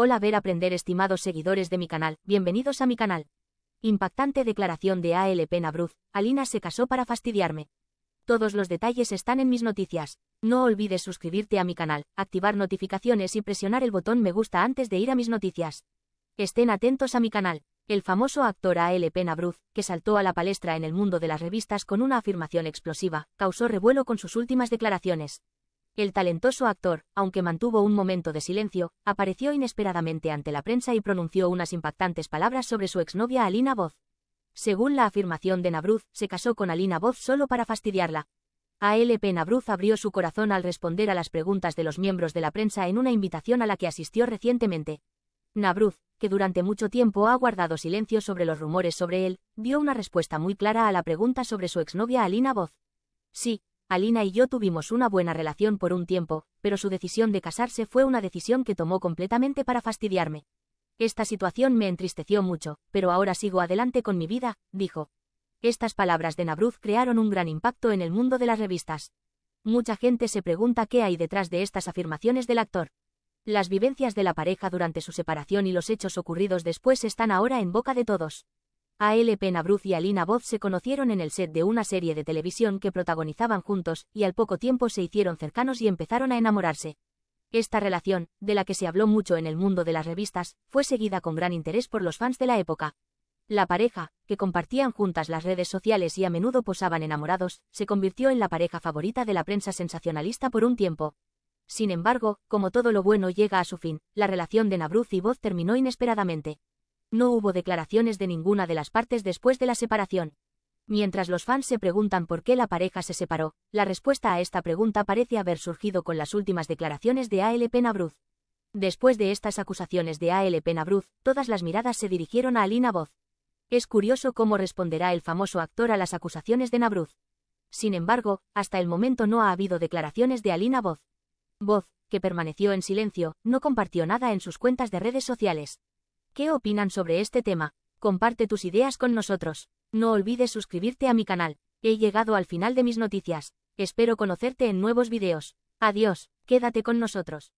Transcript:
Hola ver aprender estimados seguidores de mi canal, bienvenidos a mi canal. Impactante declaración de ALP Nabruz, Alina se casó para fastidiarme. Todos los detalles están en mis noticias. No olvides suscribirte a mi canal, activar notificaciones y presionar el botón me gusta antes de ir a mis noticias. Estén atentos a mi canal. El famoso actor ALP Nabruz, que saltó a la palestra en el mundo de las revistas con una afirmación explosiva, causó revuelo con sus últimas declaraciones. El talentoso actor, aunque mantuvo un momento de silencio, apareció inesperadamente ante la prensa y pronunció unas impactantes palabras sobre su exnovia Alina Voz. Según la afirmación de Nabruz, se casó con Alina Voz solo para fastidiarla. ALP Nabruz abrió su corazón al responder a las preguntas de los miembros de la prensa en una invitación a la que asistió recientemente. Nabruz, que durante mucho tiempo ha guardado silencio sobre los rumores sobre él, dio una respuesta muy clara a la pregunta sobre su exnovia Alina Voz. Sí, Alina y yo tuvimos una buena relación por un tiempo, pero su decisión de casarse fue una decisión que tomó completamente para fastidiarme. Esta situación me entristeció mucho, pero ahora sigo adelante con mi vida, dijo. Estas palabras de Nabruz crearon un gran impacto en el mundo de las revistas. Mucha gente se pregunta qué hay detrás de estas afirmaciones del actor. Las vivencias de la pareja durante su separación y los hechos ocurridos después están ahora en boca de todos. ALP Nabruz y Alina Voz se conocieron en el set de una serie de televisión que protagonizaban juntos, y al poco tiempo se hicieron cercanos y empezaron a enamorarse. Esta relación, de la que se habló mucho en el mundo de las revistas, fue seguida con gran interés por los fans de la época. La pareja, que compartían juntas las redes sociales y a menudo posaban enamorados, se convirtió en la pareja favorita de la prensa sensacionalista por un tiempo. Sin embargo, como todo lo bueno llega a su fin, la relación de Nabruz y Voz terminó inesperadamente no hubo declaraciones de ninguna de las partes después de la separación. Mientras los fans se preguntan por qué la pareja se separó, la respuesta a esta pregunta parece haber surgido con las últimas declaraciones de ALP Nabruz. Después de estas acusaciones de ALP Nabruz, todas las miradas se dirigieron a Alina Voz. Es curioso cómo responderá el famoso actor a las acusaciones de Nabruz. Sin embargo, hasta el momento no ha habido declaraciones de Alina Voz. Voz, que permaneció en silencio, no compartió nada en sus cuentas de redes sociales. ¿Qué opinan sobre este tema? Comparte tus ideas con nosotros. No olvides suscribirte a mi canal. He llegado al final de mis noticias. Espero conocerte en nuevos videos. Adiós, quédate con nosotros.